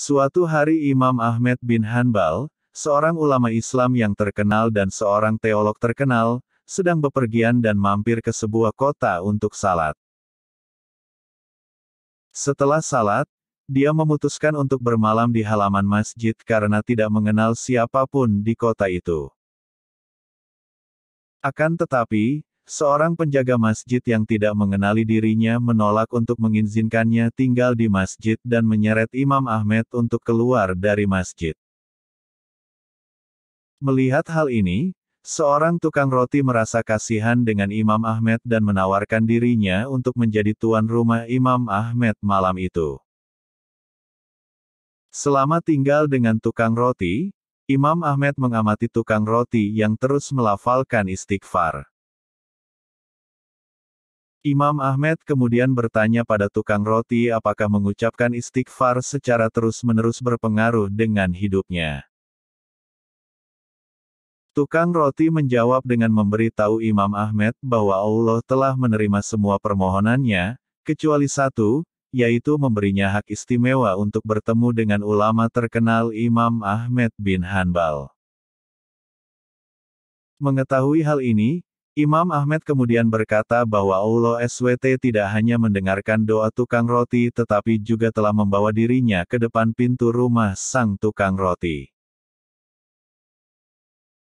Suatu hari Imam Ahmed bin Hanbal, seorang ulama Islam yang terkenal dan seorang teolog terkenal, sedang bepergian dan mampir ke sebuah kota untuk salat. Setelah salat, dia memutuskan untuk bermalam di halaman masjid karena tidak mengenal siapapun di kota itu. Akan tetapi, Seorang penjaga masjid yang tidak mengenali dirinya menolak untuk mengizinkannya tinggal di masjid dan menyeret Imam Ahmed untuk keluar dari masjid. Melihat hal ini, seorang tukang roti merasa kasihan dengan Imam Ahmed dan menawarkan dirinya untuk menjadi tuan rumah Imam Ahmed malam itu. Selama tinggal dengan tukang roti, Imam Ahmed mengamati tukang roti yang terus melafalkan istighfar. Imam Ahmed kemudian bertanya pada tukang roti apakah mengucapkan istighfar secara terus-menerus berpengaruh dengan hidupnya. Tukang roti menjawab dengan memberitahu Imam Ahmed bahwa Allah telah menerima semua permohonannya, kecuali satu, yaitu memberinya hak istimewa untuk bertemu dengan ulama terkenal Imam Ahmed bin Hanbal. Mengetahui hal ini, Imam Ahmad kemudian berkata bahwa Allah SWT tidak hanya mendengarkan doa tukang roti tetapi juga telah membawa dirinya ke depan pintu rumah sang tukang roti.